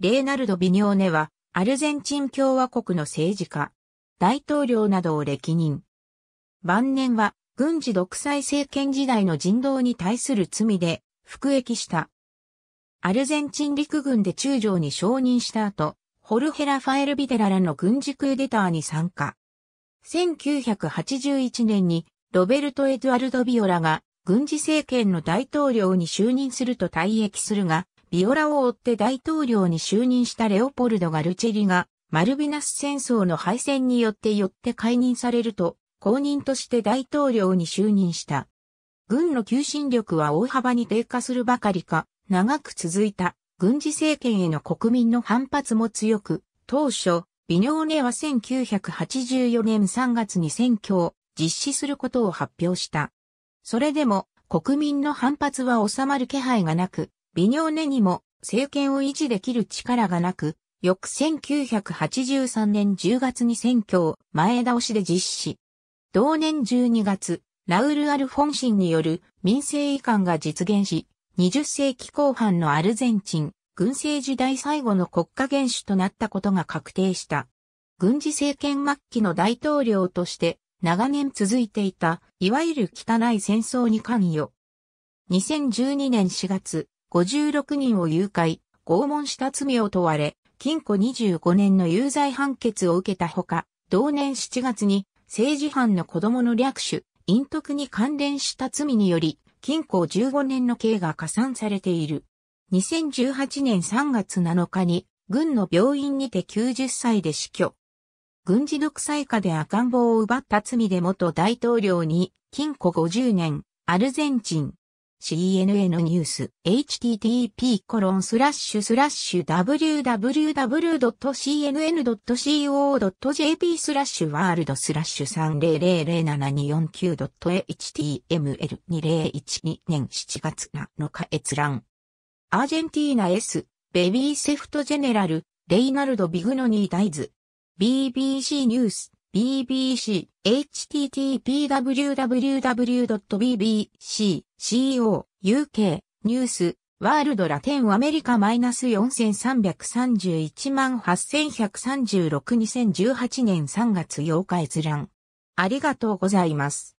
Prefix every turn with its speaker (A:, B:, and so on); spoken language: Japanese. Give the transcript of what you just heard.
A: レーナルド・ビニョーネは、アルゼンチン共和国の政治家、大統領などを歴任。晩年は、軍事独裁政権時代の人道に対する罪で、服役した。アルゼンチン陸軍で中将に承認した後、ホルヘラ・ファエル・ビデラらの軍事クーデターに参加。1981年にロベルト・エドゥアルド・ビオラが軍事政権の大統領に就任すると退役するが、ビオラを追って大統領に就任したレオポルド・ガルチェリが、マルビナス戦争の敗戦によってよって解任されると、公認として大統領に就任した。軍の求心力は大幅に低下するばかりか、長く続いた軍事政権への国民の反発も強く、当初、ビニョーネは1984年3月に選挙を実施することを発表した。それでも国民の反発は収まる気配がなく、微妙ねにも政権を維持できる力がなく、翌1983年10月に選挙を前倒しで実施。同年12月、ラウル・アルフォンシンによる民政移管が実現し、20世紀後半のアルゼンチン、軍政時代最後の国家元首となったことが確定した。軍事政権末期の大統領として長年続いていた、いわゆる汚い戦争に関与。2012年4月、56人を誘拐、拷問した罪を問われ、禁錮25年の有罪判決を受けたほか、同年7月に政治犯の子供の略取、陰徳に関連した罪により、禁錮15年の刑が加算されている。2018年3月7日に、軍の病院にて90歳で死去。軍事独裁下で赤ん坊を奪った罪で元大統領に、禁錮50年、アルゼンチン、CNN ニュース、http://www.cnn.co.jp コロンススララッッシシュュスラッシュワールドスラッシュ 30007249.html2012 年7月7日閲覧。アージェンティーナ S、ベビーセフトジェネラル、レイナルド・ビグノニー・ダイズ。BBC ニュース。BBC、http://www.bbc.co.uk、ニュース、ワールドラテンアメリカ -4331 万8136 2018年3月8日閲覧。ありがとうございます。